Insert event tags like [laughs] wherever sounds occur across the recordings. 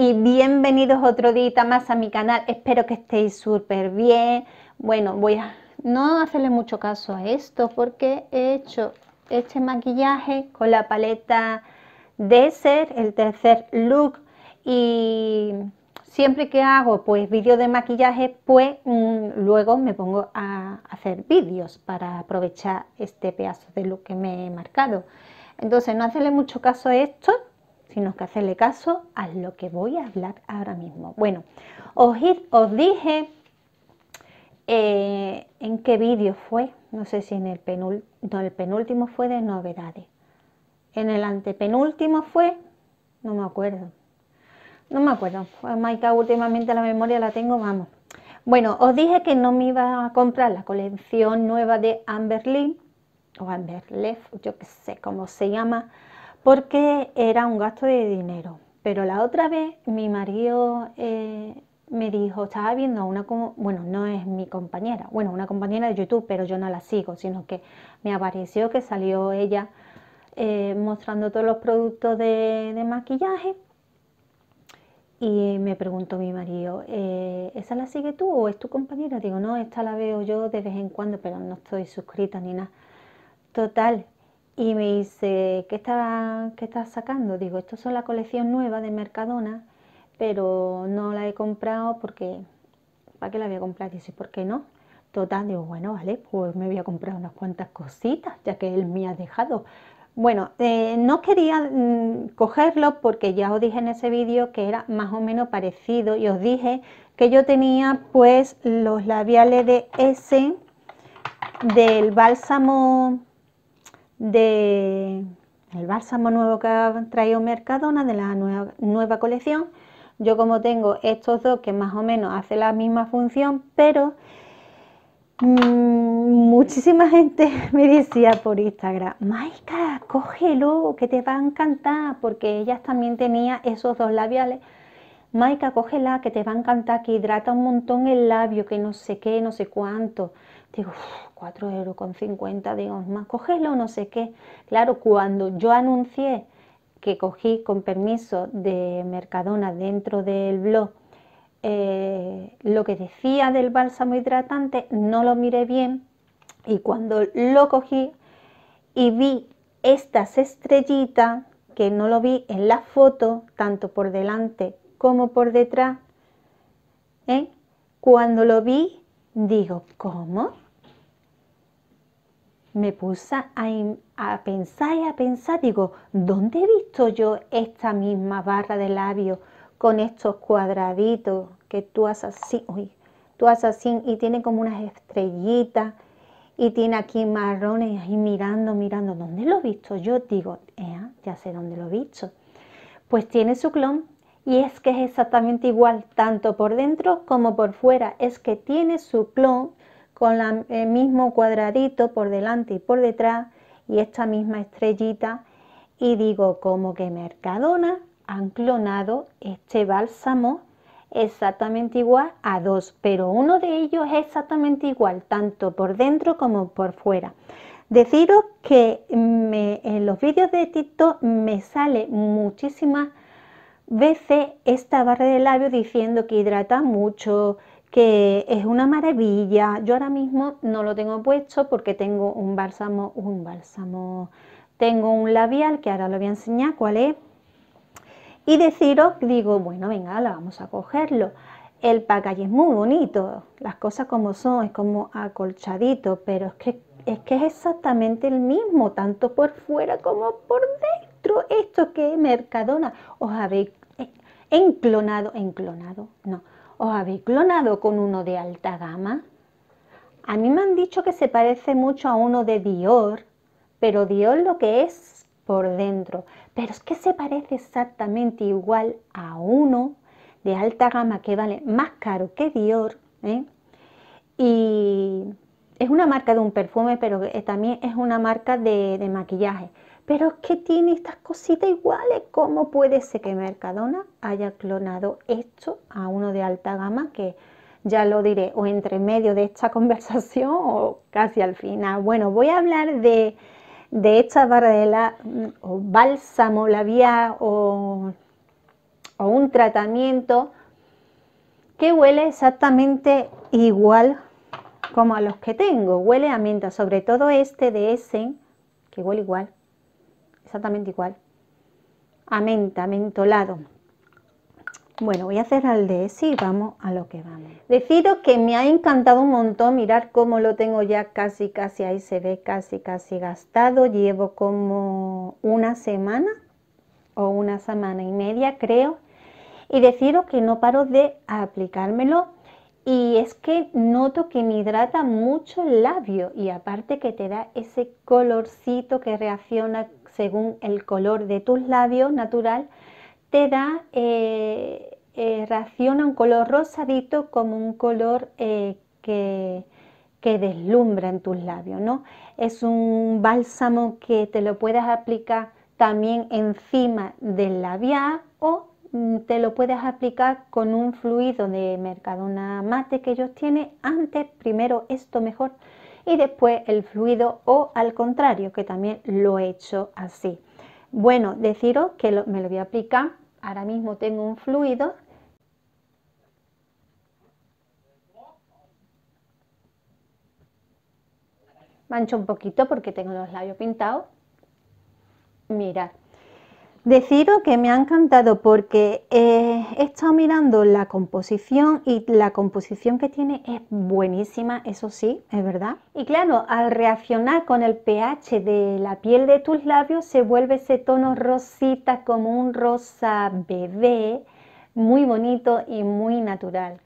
y bienvenidos otro día más a mi canal. Espero que estéis súper bien. Bueno, voy a no hacerle mucho caso a esto porque he hecho este maquillaje con la paleta Desert, el tercer look. Y siempre que hago pues vídeos de maquillaje, pues mm, luego me pongo a hacer vídeos para aprovechar este pedazo de look que me he marcado. Entonces no hacerle mucho caso a esto sino que hacerle caso a lo que voy a hablar ahora mismo. Bueno, os, dije eh, en qué vídeo fue, no sé si en el, penúltimo, fue de novedades. En el antepenúltimo fue, no me acuerdo, no me acuerdo, Maika últimamente la memoria la tengo, vamos. Bueno, os dije que no me iba a comprar la colección nueva de Amberlin, o Amberlef, yo qué sé cómo se llama, porque era un gasto de dinero. Pero la otra vez mi marido eh, me dijo, estaba viendo a una, bueno, no es mi compañera, bueno, una compañera de YouTube, pero yo no la sigo, sino que me apareció que salió ella eh, mostrando todos los productos de, maquillaje. Y me preguntó mi marido, eh, ¿esa la sigue tú o es tu compañera? Digo, no, esta la veo yo de vez en cuando, pero no estoy suscrita ni nada. Total, y me dice, ¿qué, está, estás sacando? Digo, esto son la colección nueva de Mercadona, pero no la he comprado porque, ¿para qué la voy a comprar? Dice, ¿por qué no? Total, digo, bueno, vale, pues me voy a comprar unas cuantas cositas, ya que él me ha dejado. Bueno, eh, no quería mm, cogerlo porque ya os dije en ese vídeo que era más o menos parecido y os dije que yo tenía pues los labiales de ese del bálsamo de el bálsamo nuevo que ha traído Mercadona de la nueva, nueva colección. Yo como tengo estos dos que más o menos hace la misma función, pero mm, muchísima [laughs] gente me decía por Instagram, Maika, cógelo, que te va a encantar, porque ella también tenía esos dos labiales. Maika, cógela, que te va a encantar, que hidrata un montón el labio, que no sé qué, no sé cuánto digo, 4,50 euros con digo, más, cógelo, no sé qué. Claro, cuando yo anuncié que cogí con permiso de Mercadona dentro del blog, eh, lo que decía del bálsamo hidratante no lo miré bien y cuando lo cogí y vi estas estrellitas que no lo vi en la foto tanto por delante como por detrás ¿eh? cuando lo vi Digo, ¿cómo? Me puse a, pensar y a pensar, digo, ¿dónde he visto yo esta misma barra de labios con estos cuadraditos que tú haces así, uy, tú haces así y tiene como unas estrellitas y tiene aquí marrones y mirando, mirando, ¿dónde lo he visto yo? Digo, ya sé dónde lo he visto. Pues tiene su clon y es que es exactamente igual, tanto por dentro como por fuera. Es que tiene su clon con el mismo cuadradito por delante y por detrás y esta misma estrellita. Y digo, como que Mercadona han clonado este bálsamo exactamente igual a dos, pero uno de ellos es exactamente igual, tanto por dentro como por fuera. Deciros que en los vídeos de TikTok me sale muchísimas veces esta barra de labios diciendo que hidrata mucho, que es una maravilla. Yo ahora mismo no lo tengo puesto porque tengo un bálsamo, un bálsamo, tengo un labial que ahora lo voy a enseñar cuál es. Y deciros, digo, bueno, venga, la vamos a cogerlo. El packaging es muy bonito, las cosas como son, es como acolchadito, pero es que, es que es exactamente el mismo, tanto por fuera como por dentro. Esto que Mercadona, os habéis enclonado, enclonado, no. ¿Os habéis clonado con uno de alta gama? A mí me han dicho que se parece mucho a uno de Dior, pero Dior lo que es por dentro. Pero es que se parece exactamente igual a uno de alta gama que vale más caro que Dior. ¿eh? Y es una marca de un perfume, pero también es una marca de maquillaje. Pero es que tiene estas cositas iguales. ¿Cómo puede ser que Mercadona haya clonado esto a uno de alta gama que ya lo diré o entre medio de esta [laughs] conversación o casi al final? Bueno, voy a hablar de, esta barra mm, o bálsamo labial o, o un tratamiento que huele exactamente igual como a los que tengo. Huele a menta, sobre todo este de Essen, que huele igual exactamente igual. A menta, mentolado. Bueno, voy a cerrar el de ese y vamos a lo que vamos. Deciros que me ha encantado un montón, mirar cómo lo tengo ya casi, casi, ahí se ve casi, casi gastado. Llevo como una semana o una semana y media, creo. Y deciros que no paro de aplicármelo y es que noto que me hidrata mucho el labio y aparte que te da ese colorcito que reacciona según el color de tus labios natural, te da, eh, eh, reacciona un color rosadito como un color eh, que, deslumbra en tus labios, ¿no? Es un bálsamo que te lo puedes aplicar también encima del labial o Mm, te lo puedes aplicar con un fluido de Mercadona Mate que ellos tienen antes, primero esto mejor y después el fluido o al contrario, que también lo he hecho así. Bueno, deciros que me lo voy a aplicar, ahora mismo tengo un fluido mancho un poquito porque tengo los labios pintados. Mirad. Decido que me ha encantado porque eh, he estado mirando la composición y la composición que tiene es buenísima, eso sí, es verdad. Y claro, al reaccionar con el pH de la piel de tus labios se vuelve ese tono rosita como un rosa bebé, muy bonito y muy natural.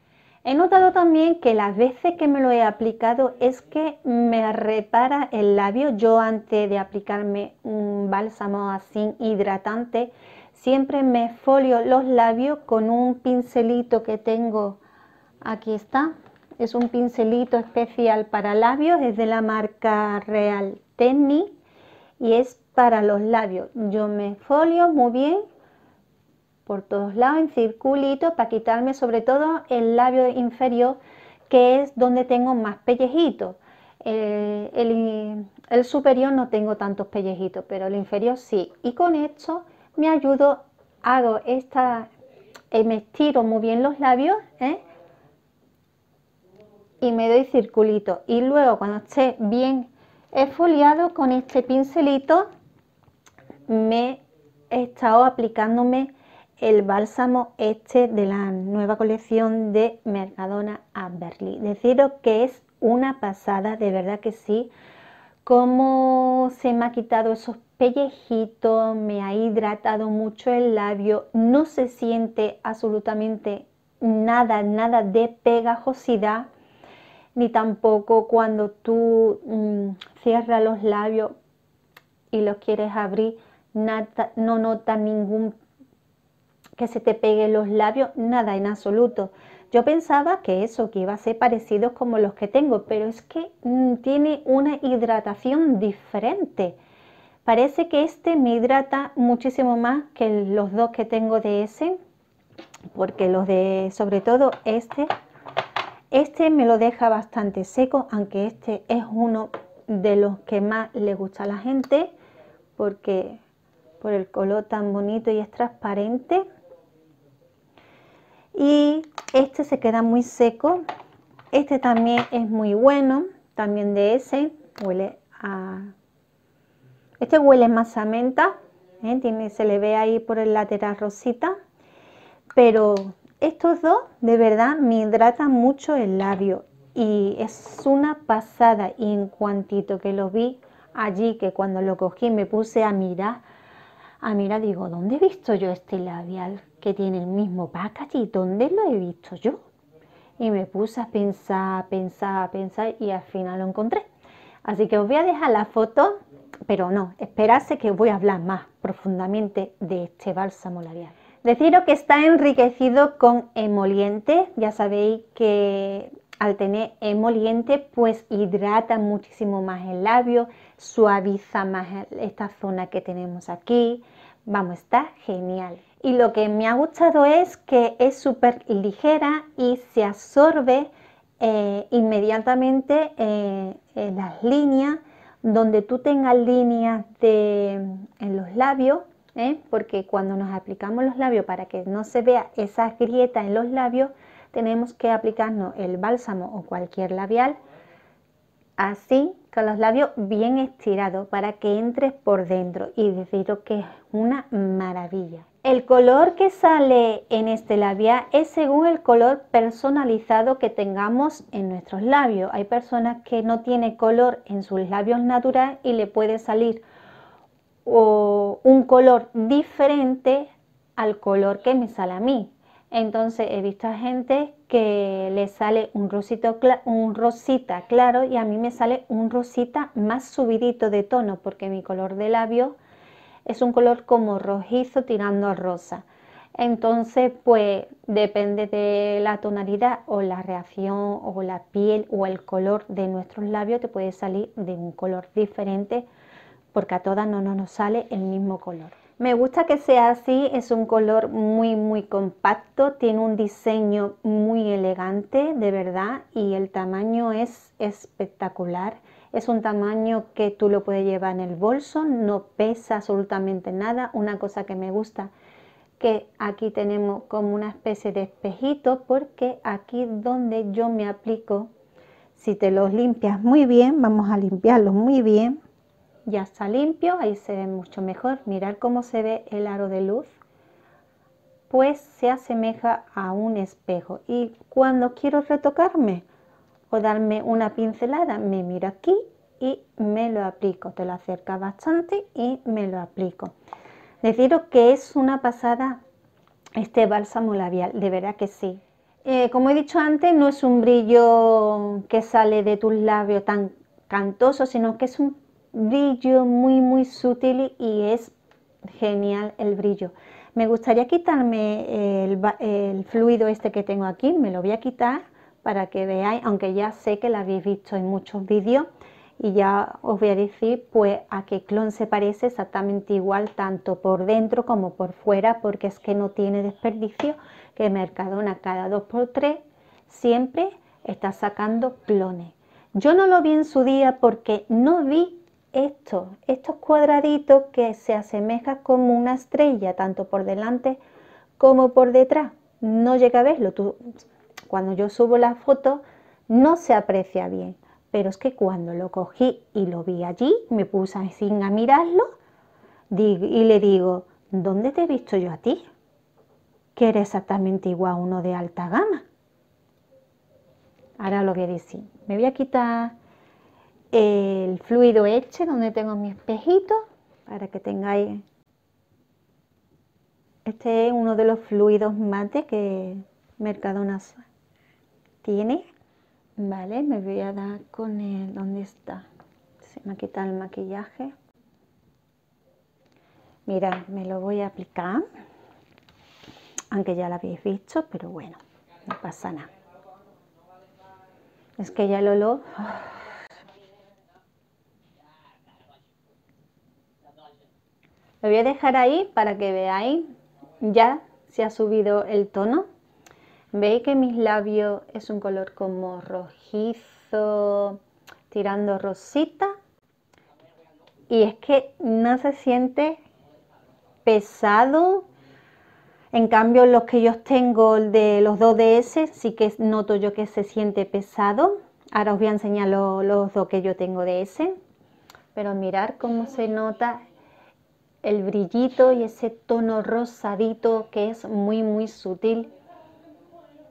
He notado también que las veces que me lo he aplicado es que me repara el labio. Yo antes de aplicarme un bálsamo así hidratante, siempre me folio los labios con un pincelito que tengo. Aquí está. Es un pincelito especial para labios, es de la marca Real Technique y es para los labios. Yo me folio muy bien por todos lados en circulito para quitarme sobre todo el labio inferior que es donde tengo más pellejitos. Eh, el, superior no tengo tantos pellejitos, pero el inferior sí. Y con esto me ayudo, hago esta, eh, me estiro muy bien los labios ¿eh? y me doy circulito. Y luego cuando esté bien esfoliado con este pincelito me he estado aplicándome el bálsamo este de la nueva colección de Mercadona Amberly Deciros que es una pasada, de verdad que sí. Cómo se me ha quitado esos pellejitos, me ha hidratado mucho el labio, no se siente absolutamente nada, nada de pegajosidad, ni tampoco cuando tú mm, cierras los labios y los quieres abrir, nada, no notas ningún que se te peguen los labios, nada en absoluto. Yo pensaba que eso, que iba a ser parecido como los que tengo, pero es que mm, tiene una hidratación diferente. Parece que este me hidrata muchísimo más que los dos que tengo de ese, porque los de, sobre todo este, este me lo deja bastante seco, aunque este es uno de los que más le gusta a la gente, porque por el color tan bonito y es transparente y este se queda muy seco este también es muy bueno también de ese huele a este huele más a menta ¿eh? se le ve ahí por el lateral rosita pero estos dos de verdad me hidratan mucho el labio y es una pasada y en cuantito que lo vi allí que cuando lo cogí me puse a mirar Ah, mira, digo, ¿dónde he visto yo este labial que tiene el mismo packaging? ¿Dónde lo he visto yo? Y me puse a pensar, pensar, pensar y al final lo encontré. Así que os voy a dejar la foto, pero no, esperase que voy a hablar más profundamente de este bálsamo labial. Deciros que está enriquecido con emoliente. ya sabéis que al tener emoliente pues hidrata muchísimo más el labio, suaviza más esta zona que tenemos aquí. Vamos, está genial. Y lo que me ha gustado es que es súper ligera y se absorbe eh, inmediatamente eh, en las líneas donde tú tengas líneas en los labios, ¿eh? porque cuando nos aplicamos los labios para que no se vea esa grieta en los labios, tenemos que aplicarnos el bálsamo o cualquier labial así con los labios bien estirados para que entres por dentro y deciros que es una maravilla. El color que sale en este labial es según el color personalizado que tengamos en nuestros labios. Hay personas que no tienen color en sus labios naturales y le puede salir un color diferente al color que me sale a mí. Entonces he visto a gente que le sale un, rosito, un rosita claro y a mí me sale un rosita más subidito de tono porque mi color de labio es un color como rojizo tirando a rosa. Entonces, pues depende de la tonalidad o la reacción o la piel o el color de nuestros labios, te puede salir de un color diferente porque a todas no nos sale el mismo color. Me gusta que sea así, es un color muy muy compacto, tiene un diseño muy elegante de verdad y el tamaño es espectacular. Es un tamaño que tú lo puedes llevar en el bolso, no pesa absolutamente nada. Una cosa que me gusta que aquí tenemos como una especie de espejito porque aquí donde yo me aplico, si te los limpias muy bien, vamos a limpiarlos muy bien, ya está limpio, ahí se ve mucho mejor. Mirar cómo se ve el aro de luz, pues se asemeja a un espejo. Y cuando quiero retocarme o darme una pincelada, me miro aquí y me lo aplico. Te lo acerca bastante y me lo aplico. Deciros que es una pasada este bálsamo labial, de verdad que sí. Eh, como he dicho antes, no es un brillo que sale de tus labios tan cantoso, sino que es un brillo muy muy sutil y es genial el brillo. Me gustaría quitarme el, fluido este que tengo aquí, me lo voy a quitar para que veáis, aunque ya sé que lo habéis visto en muchos vídeos y ya os voy a decir pues a qué clon se parece exactamente igual tanto por dentro como por fuera porque es que no tiene desperdicio que Mercadona cada 2x3 siempre está sacando clones. Yo no lo vi en su día porque no vi estos, estos cuadraditos que se asemejan como una estrella, tanto por delante como por detrás. No llega a verlo. Tú, cuando yo subo la foto no se aprecia bien, pero es que cuando lo cogí y lo vi allí, me puse sin a mirarlo y le digo, ¿dónde te he visto yo a ti? Que eres exactamente igual a uno de alta gama. Ahora lo que a Me voy a quitar el fluido Eche, donde tengo mi espejito, para que tengáis... Este es uno de los fluidos mate que Mercadona tiene. Vale, me voy a dar con el... ¿Dónde está? Se me ha quitado el maquillaje. Mira, me lo voy a aplicar. Aunque ya lo habéis visto, pero bueno, no pasa nada. Es que ya lo lo ¡ah! Lo voy a dejar ahí para que veáis, ya se ha subido el tono. Veis que mis labios es un color como rojizo, tirando rosita. Y es que no se siente pesado. En cambio, los que yo tengo de los dos de ese sí que noto yo que se siente pesado. Ahora os voy a enseñar los, los dos que yo tengo de ese. Pero mirar cómo se nota el brillito y ese tono rosadito que es muy muy sutil.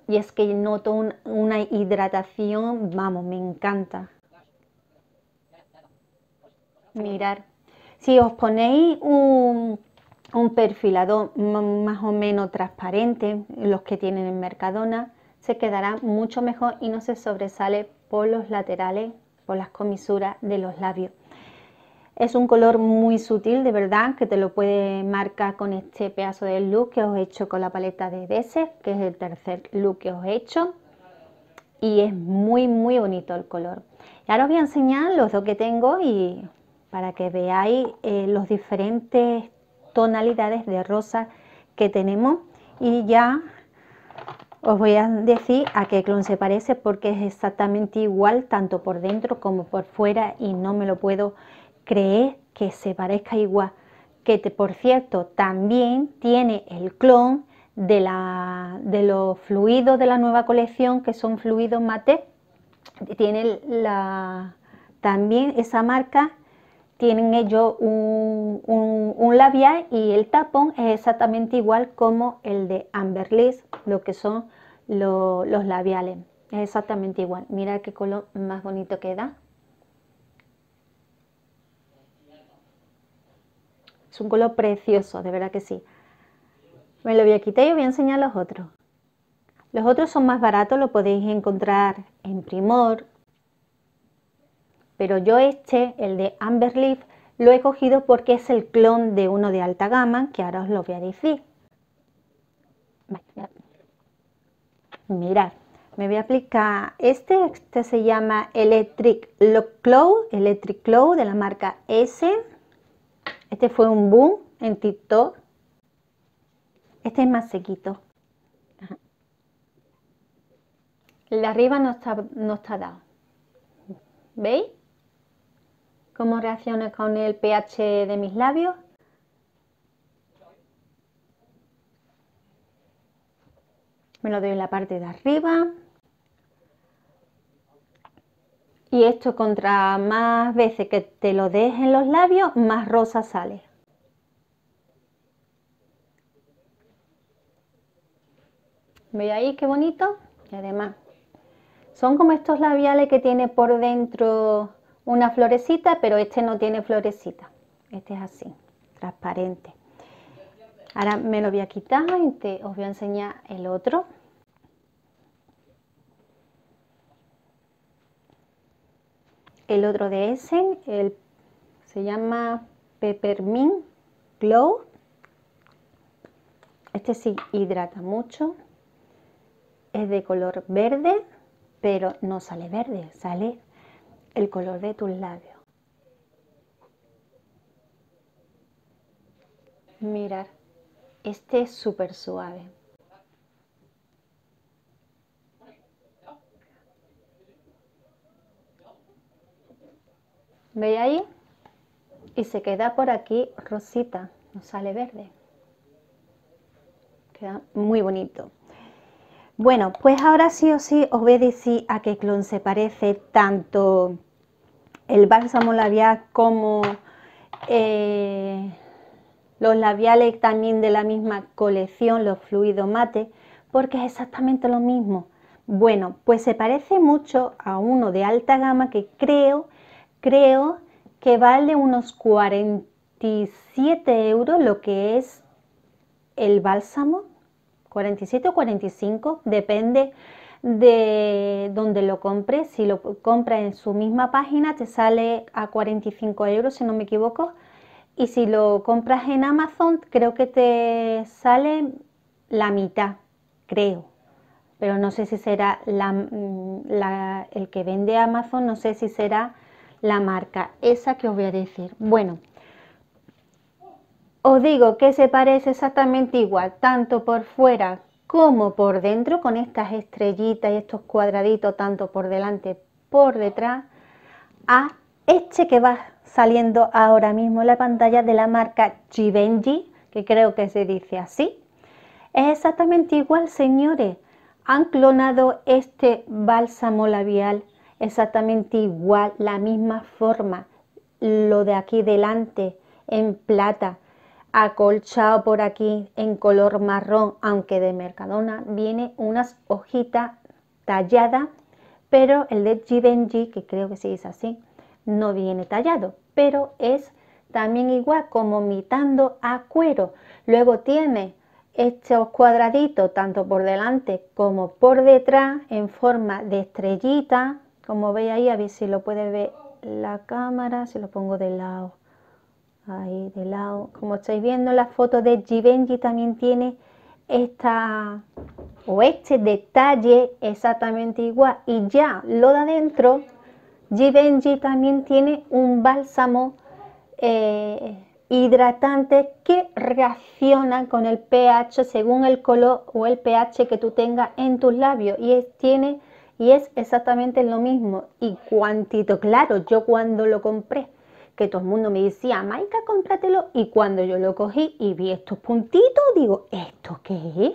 Y es que noto una hidratación, vamos, me encanta. Mirar. Si os ponéis un, un perfilador más o menos transparente, los que tienen en Mercadona, se quedará mucho mejor y no se sobresale por los laterales, por las comisuras de los labios. Es un color muy sutil, de verdad, que te lo puede marcar con este pedazo de look que os he hecho con la paleta de veces, que es el tercer look que os he hecho. Y es muy, muy bonito el color. Y ahora os voy a enseñar los dos que tengo y para que veáis las eh, los diferentes tonalidades de rosa que tenemos. Y ya os voy a decir a qué clon se parece porque es exactamente igual tanto por dentro como por fuera y no me lo puedo crees que se parezca igual. Que por cierto también tiene el clon de, los fluidos de la nueva colección que son fluidos mate. Tiene la, también esa marca tienen ellos un, labial y el tapón es exactamente igual como el de Amberlis, lo que son los labiales. Es exactamente igual. Mira qué color más bonito queda. un color precioso, de verdad que sí. Me lo voy a quitar y os voy a enseñar los otros. Los otros son más baratos, lo podéis encontrar en Primor. Pero yo este, el de Amber Leaf, lo he cogido porque es el clon de uno de alta gama, que ahora os lo voy a decir. Mirad, me voy a aplicar este, este se llama Electric Lock Electric Glow de la marca S. Este fue un boom en TikTok. Este es más sequito. El de arriba no está, no está dado. ¿Veis? ¿Cómo reacciona con el pH de mis labios? Me lo doy en la parte de arriba. Y esto contra más veces que te lo des en los labios, más rosa sale. ¿Veis ahí qué bonito? Y además, son como estos labiales que tiene por dentro una florecita, pero este no tiene florecita. Este es así, transparente. Ahora me lo voy a quitar y te, os voy a enseñar el otro. el otro de ese, se llama Peppermint Glow. Este sí hidrata mucho, es de color verde, pero no sale verde, sale el color de tus labios. Mirar, este es súper suave. ¿Veis ahí? Y se queda por aquí rosita, No sale verde. Queda muy bonito. Bueno, pues ahora sí o sí os voy a decir a qué clon se parece tanto el bálsamo labial como eh, los labiales también de la misma colección, los fluidos mate, porque es exactamente lo mismo. Bueno, pues se parece mucho a uno de alta gama que creo creo que vale unos 47 euros lo que es el bálsamo, 47 o 45, depende de donde lo compres. Si lo compras en su misma página te sale a 45 euros, si no me equivoco. Y si lo compras en Amazon, creo que te sale la mitad, creo. Pero no sé si será mm, el que vende Amazon, no sé si será la marca, esa que os voy a decir. Bueno, os digo que se parece exactamente igual, tanto por fuera como por dentro, con estas estrellitas y estos cuadraditos, tanto por delante, por detrás, a este que va saliendo ahora mismo en la pantalla de la marca Givenchy, que creo que se dice así. Es exactamente igual, señores. Han clonado este bálsamo labial exactamente igual, la misma forma, lo de aquí delante en plata, acolchado por aquí en color marrón, aunque de Mercadona viene unas hojitas talladas, pero el de Givenchy, que creo que se dice así, no viene tallado, pero es también igual como mitando a cuero. Luego tiene estos cuadraditos tanto por delante como por detrás en forma de estrellita como veis ahí, a ver si lo puede ver la cámara, si lo pongo de lado. Ahí, de lado. Como estáis viendo, la foto de Givenchy también tiene esta o este detalle exactamente igual. Y ya lo de adentro, Givenchy también tiene un bálsamo eh, hidratante que reacciona con el pH según el color o el pH que tú tengas en tus labios. Y tiene y es exactamente lo mismo. Y cuantito, claro, yo cuando lo compré, que todo el mundo me decía, Maika, cómpratelo. Y cuando yo lo cogí y vi estos puntitos, digo, ¿esto qué es?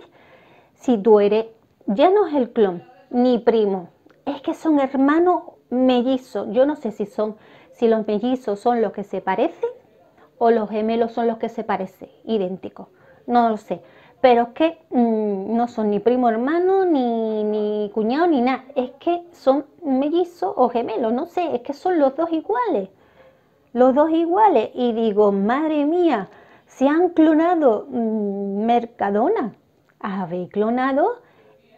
Si tú eres, ya no es el clon, ni primo. Es que son hermanos mellizos. Yo no sé si son, si los mellizos son los que se parecen o los gemelos son los que se parecen, idénticos. No lo sé pero es que mm, no son ni primo hermano, ni, ni cuñado, ni nada. Es que son mellizos o gemelos, no sé, es que son los dos iguales. Los dos iguales. Y digo, madre mía, se han clonado mm, Mercadona Mercadona. Habéis clonado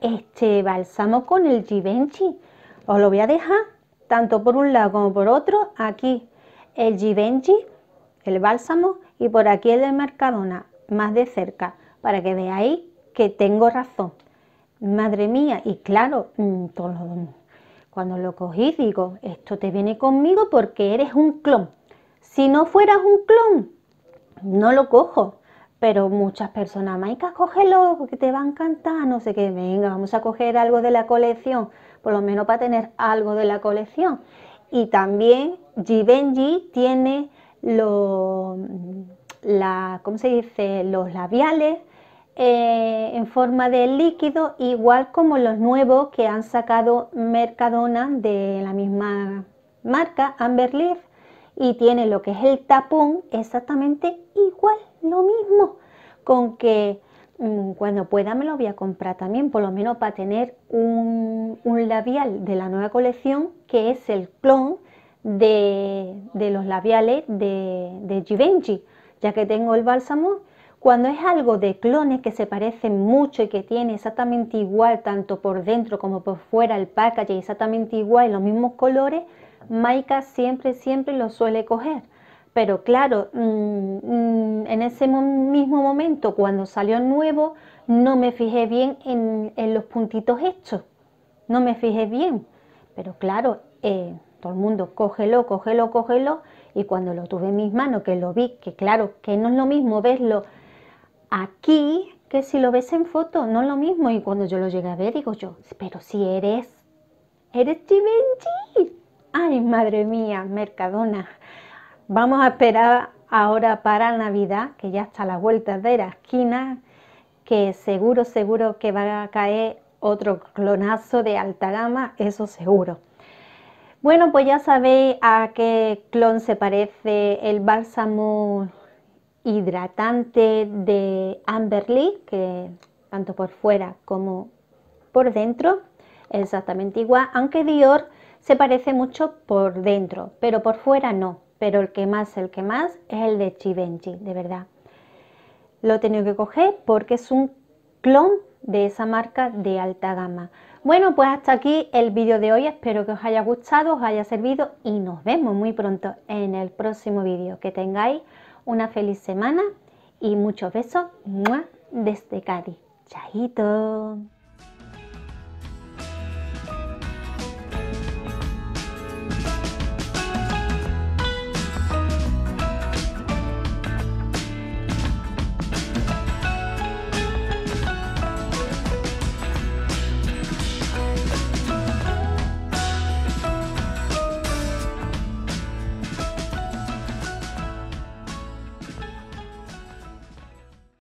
este bálsamo con el Givenchy. Os lo voy a dejar, tanto por un lado como por otro, aquí el Givenchy, el bálsamo, y por aquí el de Mercadona, más de cerca para que veáis que tengo razón. Madre mía, y claro, mm, cuando lo cogí digo, esto te viene conmigo porque eres un clon. Si no fueras un clon, no lo cojo. Pero muchas personas, Maika, cógelo porque te va a encantar, no sé qué, venga, vamos a coger algo de la colección, por lo menos para tener algo de la colección. Y también Givenchy tiene los, se dice? los labiales eh, en forma de líquido, igual como los nuevos que han sacado Mercadona de la misma marca, Amberleaf, y tiene lo que es el tapón exactamente igual, lo mismo, con que mm, cuando pueda me lo voy a comprar también, por lo menos para tener un, labial de la nueva colección que es el clon de, los labiales de, de Givenchy, ya que tengo el bálsamo cuando es algo de clones que se parecen mucho y que tiene exactamente igual tanto por dentro como por fuera el packaging exactamente igual, los mismos colores, Maika siempre, siempre lo suele coger. Pero claro, mm, mm, en ese mismo momento, cuando salió nuevo, no me fijé bien en, los puntitos hechos. No me fijé bien. Pero claro, eh, todo el mundo, cógelo, cógelo, cógelo. Y cuando lo tuve en mis manos, que lo vi, que claro, que no es lo mismo verlo Aquí, que si lo ves en foto, no es lo mismo. Y cuando yo lo llegué a ver, digo yo, pero si eres, eres Givenchy. Ay, madre mía, Mercadona. Vamos a esperar ahora para Navidad, que ya está a la vuelta de la esquina, que seguro, seguro que va a caer otro clonazo de alta gama, eso seguro. Bueno, pues ya sabéis a qué clon se parece el bálsamo hidratante de Amberly que tanto por fuera como por dentro es exactamente igual, aunque Dior se parece mucho por dentro, pero por fuera no. Pero el que más, el que más es el de Givenchy, de verdad. Lo he tenido que coger porque es un clon de esa marca de alta gama. Bueno, pues hasta aquí el vídeo de hoy. Espero que os haya gustado, os haya servido y nos vemos muy pronto en el próximo vídeo. Que tengáis una feliz semana y muchos besos desde Cádiz. Chaito.